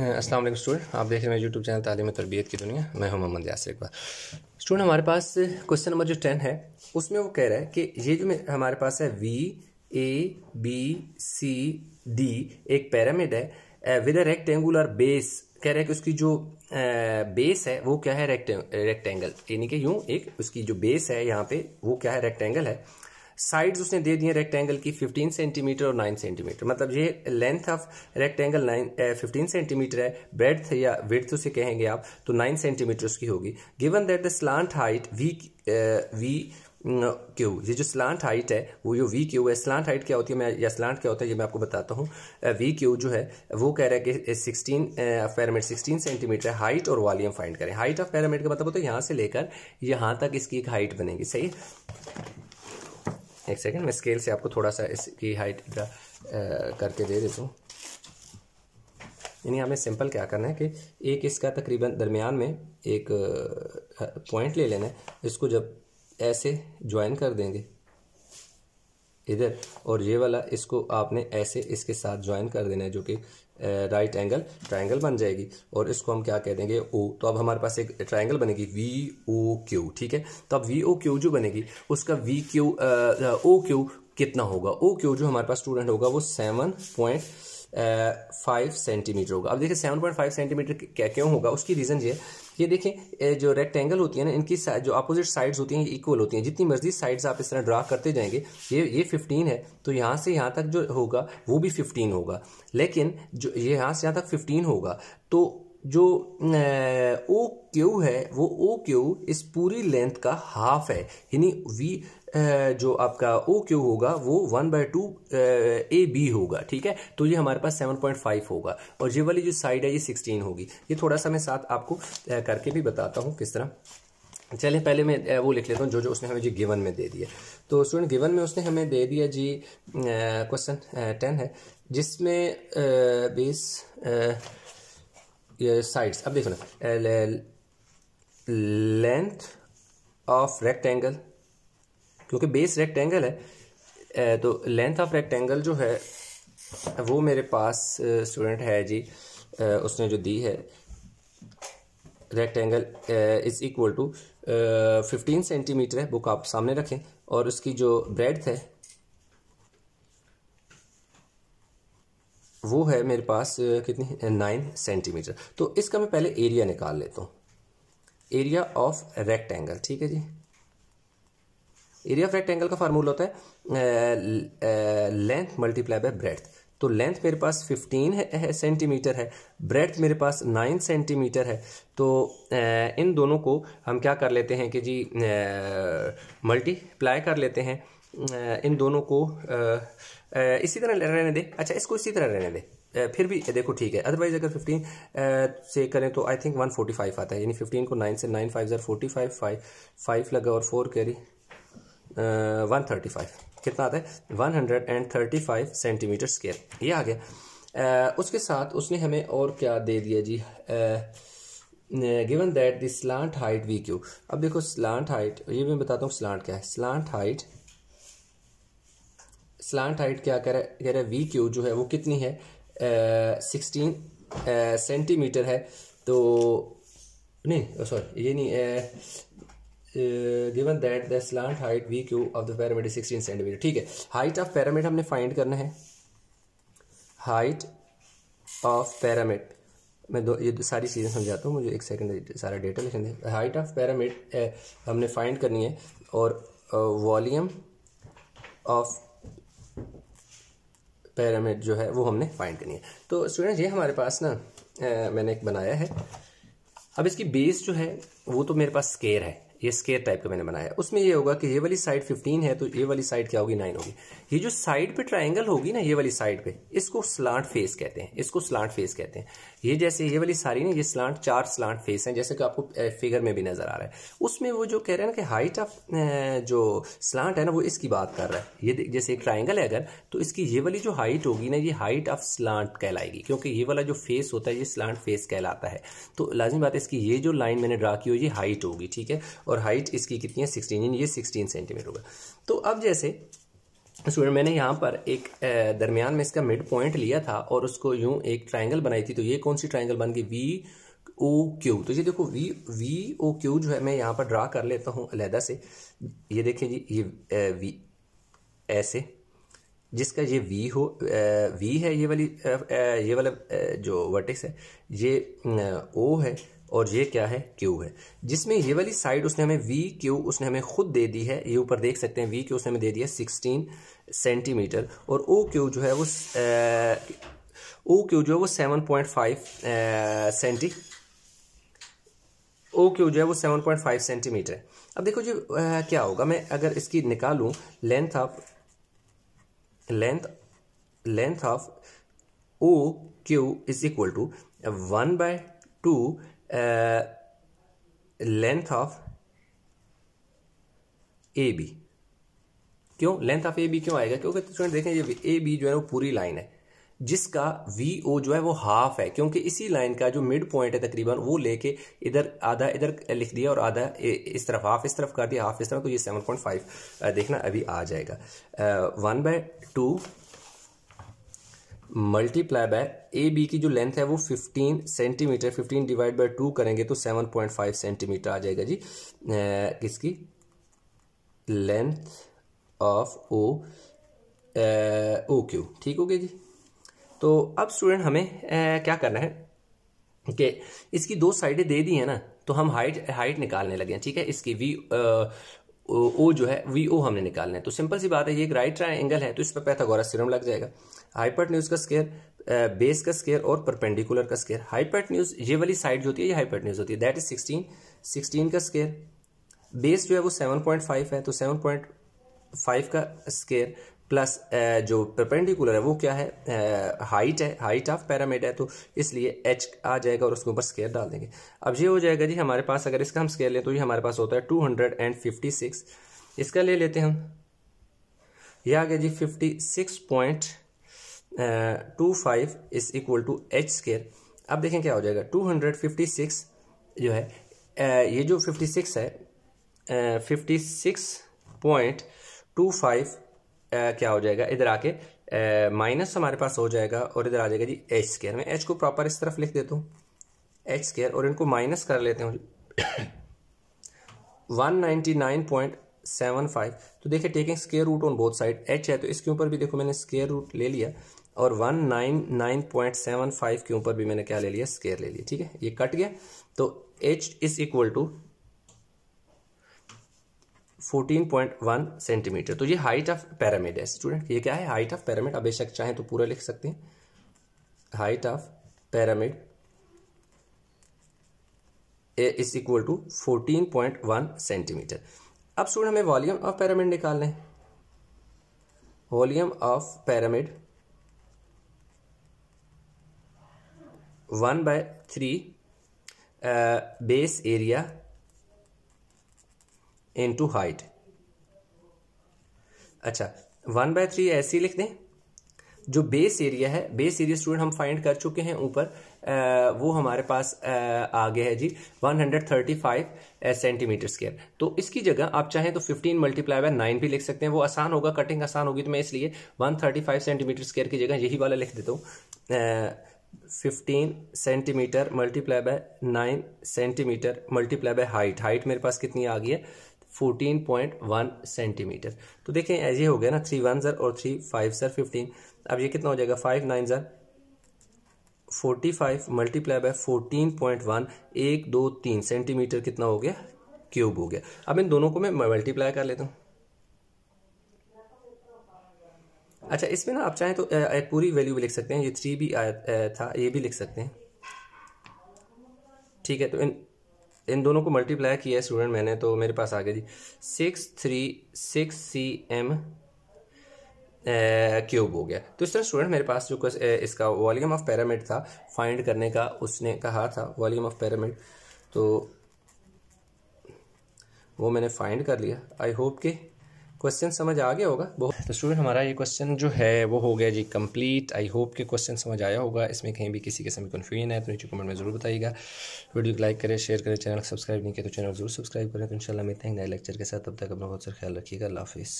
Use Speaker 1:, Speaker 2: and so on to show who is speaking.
Speaker 1: Aslam student आप देख रहे हैं यूट्यूब चैनल तालीम तरबियत की दुनिया मैं हूं मोहम्मद यासर इकबाल स्टूडेंट हमारे पास क्वेश्चन नंबर जो टेन है उसमें वो कह रहा है कि ये जो हमारे पास है V A B C D एक पैरामिड है विद अ रेक्टेंगुलर बेस कह रहा है कि उसकी जो बेस है वो क्या है रेक्टेंगल यानी कि यूं एक उसकी जो बेस है यहाँ पे वो क्या है रेक्टेंगल है साइड्स उसने दे दी है रेक्टेंगल की 15 सेंटीमीटर और 9 सेंटीमीटर मतलब ये लेंथ ऑफ रेक्टेंगल 9 15 सेंटीमीटर है ब्रेथ या विड्थ उसे कहेंगे आप तो 9 सेंटीमीटर उसकी होगी given that the slant height V V Q ये जो स्लांट हाइट है वो जो वी क्यू है स्लांट हाइट क्या होती है मैं या स्लांट क्या होता है ये मैं आपको बताता हूँ वी eh, क्यू जो है वो कह रहा है कि सिक्सटीन पैरामिड सिक्सटीन सेंटीमीटर है हाइट और वॉल्यूम फाइंड करें हाइट ऑफ पैरामिड का मतलब होता है यहाँ से लेकर यहाँ तक इसकी एक हाइट बनेगी सही एक सेकेंड मैं स्केल से आपको थोड़ा सा इसकी हाइट का करके दे देता हूँ यानी हमें सिंपल क्या करना है कि एक इसका तकरीबन दरमियान में एक पॉइंट ले लेना है इसको जब ऐसे ज्वाइन कर देंगे इधर और ये वाला इसको आपने ऐसे इसके साथ ज्वाइन कर देना है जो कि राइट एंगल ट्राइंगल बन जाएगी और इसको हम क्या कह देंगे ओ तो अब हमारे पास एक ट्राइंगल बनेगी वी ओ क्यू ठीक है तो अब वी ओ क्यू जो बनेगी उसका वी क्यू ओ क्यू कितना होगा ओ क्यू जो हमारे पास स्टूडेंट होगा वो सेवन पॉइंट फाइव सेंटीमीटर होगा अब देखिए सेवन पॉइंट फाइव सेंटीमीटर क्या क्यों होगा उसकी रीज़न ये ये देखें जो रेक्टेंगल होती है ना इनकी जो अपोजिट साइड्स होती हैं इक्वल होती हैं जितनी मर्जी साइड्स आप इस तरह ड्रा करते जाएंगे ये ये फिफ्टीन है तो यहाँ से यहाँ तक जो होगा वो भी फिफ्टीन होगा लेकिन जो ये यहाँ से यहाँ तक फिफ्टीन होगा तो जो ओ क्यू है वो ओ क्यू इस पूरी लेंथ का हाफ है यानी वी जो आपका ओ क्यू होगा वो one by two A B होगा ठीक है तो ये हमारे पास सेवन पॉइंट फाइव होगा और ये वाली जो साइड है ये सिक्सटीन होगी ये थोड़ा सा मैं साथ आपको करके भी बताता हूँ किस तरह चले पहले मैं वो लिख लेता हूँ जो जो उसने हमें जी गिवन में दे दिया तो स्टूडेंट गिवन में उसने हमें दे दिया जी क्वेश्चन टेन है जिसमें बेस साइड्स अब देखो लेंथ ऑफ रेक्टेंगल क्योंकि बेस रेक्टेंगल है तो लेंथ ऑफ रेक्टेंगल जो है वो मेरे पास स्टूडेंट है जी उसने जो दी है rectangle is equal to fifteen centimetre है बुक आप सामने रखें और उसकी जो ब्रेड है वो है मेरे पास कितनी नाइन सेंटीमीटर तो इसका मैं पहले एरिया निकाल लेता हूँ एरिया ऑफ रेक्टेंगल ठीक है जी एरिया ऑफ रेक्टेंगल का फार्मूला होता है लेंथ मल्टीप्लाई बाय ब्रेथ तो लेंथ मेरे पास 15 है, है सेंटीमीटर है ब्रेथ मेरे पास 9 सेंटीमीटर है तो इन दोनों को हम क्या कर लेते हैं कि जी मल्टीप्लाई कर लेते हैं इन दोनों को इसी तरह रहने दे अच्छा इसको इसी तरह रहने दे फिर भी देखो ठीक है अदरवाइज अगर 15 से करें तो आई थिंक 145 आता है यानी 15 को 9 से 9 फाइव ज़र फोर्टी फाइव फाइव फाइव लगा और four carry one thirty five कितना आता है one hundred and thirty five centimetre square ये आ गया उसके साथ उसने हमें और क्या दे दिया जी given that the slant height V Q अब देखो स्लांट हाइट ये मैं बताता हूँ स्लांट क्या है स्लांट हाइट स्लांट हाइट क्या कह रहा है वी क्यू जो है वो कितनी है सिक्सटीन सेंटीमीटर है तो नहीं सॉरी ये नहीं given that the slant height V Q of the parameter sixteen centimetre ठीक है हाइट ऑफ पैरामीटर हमने फाइंड करना है हाइट ऑफ पैरामिड मैं दो ये सारी चीज़ें समझाता हूँ मुझे एक सेकंड सारा डेटा लिखने दें हाइट ऑफ पैरामिड हमने फाइंड करनी है और वॉल्यूम ऑफ पैरामिड जो है वो हमने फाइंड करनी है तो स्टूडेंट ये हमारे पास ना मैंने एक बनाया है अब इसकी बेस जो है वो तो मेरे पास स्केयर है ये स्केयर टाइप का मैंने बनाया उसमें ये होगा कि ये वाली साइड 15 है तो ये वाली साइड क्या होगी 9 होगी ये जो साइड पे ट्रायंगल होगी ना ये वाली साइड पे इसको स्लांट फेस कहते हैं इसको स्लांट फेस कहते हैं ये जैसे ये वाली सारी ना ये स्लांट चार स्लांट फेस हैं जैसे कि आपको फिगर में भी नजर आ रहा है उसमें वो जो कह रहे हैं ना कि हाइट ऑफ जो स्लांट है ना वो इसकी बात कर रहा है ये जैसे एक ट्राइंगल है अगर तो इसकी ये वाली जो हाइट होगी ना ये हाइट ऑफ स्लांट कहलाएगी क्योंकि ये वाला जो फेस होता है ये स्लांट फेस कहलाता है तो लाजमी बात है इसकी ये जो लाइन मैंने ड्रा की हो ये हाइट होगी ठीक है और हाइट इसकी कितनी है सिक्सटीन इंच ये सिक्सटीन सेंटीमीटर होगा तो अब जैसे स्टूडेंट मैंने यहाँ पर एक दरमियान में इसका मिड पॉइंट लिया था और उसको यूं एक ट्राइंगल बनाई थी तो ये कौन सी ट्राइंगल बन गई वी ओ क्यू तो ये देखो वी वी ओ क्यू जो है मैं यहाँ पर ड्रा कर लेता हूँ अलहदा से ये देखें जी ये वी ऐसे जिसका ये वी हो वी है ये वाली ये वाला जो वर्टिक्स है ये ओ है और ये क्या है क्यू है जिसमें ये वाली साइड उसने हमें वी क्यू उसने हमें खुद दे दी है ये ऊपर देख सकते हैं वी क्यू उसने हमें दे दिया सिक्सटीन सेंटीमीटर और ओ क्यू जो है वो ओ क्यू जो है वो seven point five centi O Q जो है वो सेवन पॉइंट फाइव सेंटीमीटर है अब देखो जी आ, क्या होगा मैं अगर इसकी निकालूँ length of length length of O Q is equal to one by two length of A B क्यों लेंथ ऑफ ए बी क्यों आएगा क्योंकि स्टूडेंट देखें ये ए बी जो है वो पूरी लाइन है जिसका वी ओ जो है वो हाफ है क्योंकि इसी लाइन का जो मिड पॉइंट है तकरीबन वो लेके इधर आधा इधर लिख दिया और आधा इस तरफ हाफ इस तरफ कर दिया हाफ इस तरफ तो ये सेवन पॉइंट फाइव देखना अभी आ जाएगा one by two multiply by A B की जो लेंथ है वो 15 सेंटीमीटर 15 डिवाइड बाय टू करेंगे तो 7.5 सेंटीमीटर आ जाएगा जी किसकी length of O O Q ठीक हो गया जी तो अब स्टूडेंट हमें ए, क्या करना है कि इसकी दो साइडें दे दी है ना तो हम हाइट हाइट निकालने लगे हैं ठीक है इसकी वी ओ, जो है वी ओ हमने निकालना है तो सिंपल सी बात है ये एक राइट ट्राइंगल है तो इस पर पैथागोरस सिरम लग जाएगा न्यूज का स्केयर बेस का स्केयर और परपेंडिकुलर का स्केयर न्यूज ये वाली साइड जो होती है ये हाइपरन्यूज होती है दैट इज सिक्सटीन सिक्सटीन का स्केयर बेस जो है वो सेवन पॉइंट फाइव है तो सेवन पॉइंट फाइव का स्केयर प्लस जो परपेंडिकुलर है वो क्या है हाइट है हाइट ऑफ पैरामिड है तो इसलिए एच आ जाएगा और उसके ऊपर स्केयर डाल देंगे अब ये हो जाएगा जी हमारे पास अगर इसका हम स्केयर लें तो ये हमारे पास होता है two hundred and fifty six इसका ले लेते हैं हम ये आ गया जी fifty six point two five is equal to H square अब देखें क्या हो जाएगा टू हंड्रेड फिफ्टी सिक्स जो है uh, ये जो फिफ्टी सिक्स है fifty six point two five क्या हो जाएगा इधर आके माइनस uh, हमारे पास हो जाएगा और इधर आ जाएगा जी एच स्केयर मैं एच को प्रॉपर इस तरफ लिख देता हूँ एच स्केयर और इनको माइनस कर लेते हैं one ninety nine point seven five तो देखिए taking square root on both side H है तो इसके ऊपर भी देखो मैंने स्केयर रूट ले लिया और one nine nine point seven five के ऊपर भी मैंने क्या ले लिया स्केयर ले लिया ठीक है ये कट गया तो H is equal to fourteen point one centimetre तो ये हाइट ऑफ पैरामिड है स्टूडेंट ये क्या है हाइट ऑफ पैरामिड अब बेशक चाहे तो पूरा लिख सकते हैं height of pyramid is equal to fourteen point one centimetre अब स्टूडेंट हमें वॉल्यूम ऑफ पैरामिड निकालने volume of pyramid one by three base area into height अच्छा वन बाय थ्री ऐसे लिख दें जो बेस एरिया है बेस एरिया स्टूडेंट हम फाइंड कर चुके हैं ऊपर वो हमारे पास आ, आ गया है जी 135 सेंटीमीटर स्केयर तो इसकी जगह आप चाहें तो 15 मल्टीप्लाई बाय नाइन भी लिख सकते हैं वो आसान होगा कटिंग आसान होगी तो मैं इसलिए 135 सेंटीमीटर स्केयर की जगह यही वाला लिख देता हूँ fifteen centimetre multiply by nine centimetre multiply by height height मेरे पास कितनी आ गई है फोर्टीन पॉइंट वन सेंटीमीटर तो देखें ऐसे हो गया ना थ्री वन सर और थ्री फाइव सर फिफ्टीन अब ये कितना हो जाएगा five nine sir forty five multiply by fourteen point one एक दो तीन सेंटीमीटर कितना हो गया क्यूब हो गया अब इन दोनों को मैं मल्टीप्लाई कर लेता हूँ अच्छा इसमें ना आप चाहें तो एक पूरी वैल्यू भी लिख सकते हैं ये थ्री भी आया था ये भी लिख सकते हैं ठीक है तो इन इन दोनों को मल्टीप्लाई किया है स्टूडेंट मैंने तो मेरे पास आ गया जी six three six C M cube हो गया तो इस तरह स्टूडेंट मेरे पास जो कुछ इसका वॉल्यूम ऑफ पैरामिड था फाइंड करने का उसने कहा था वॉल्यूम ऑफ पैरामिड तो वो मैंने फाइंड कर लिया आई होप के क्वेश्चन समझ आ गया होगा बहुत तो स्टूडेंट हमारा ये क्वेश्चन जो है वो हो गया जी कंप्लीट आई होप कि क्वेश्चन समझ आया होगा इसमें कहीं भी किसी किस्म की कन्फ्यूजन है तो नीचे कमेंट में जरूर बताइएगा वीडियो को लाइक करें शेयर करें चैनल सब्सक्राइब नहीं किया तो चैनल जरूर सब्सक्राइब करें तो इंशाल्लाह मिलते हैं नए लेक्चर के साथ तब तक अपना बहुत सर ख्याल रखिएगा हाफिज़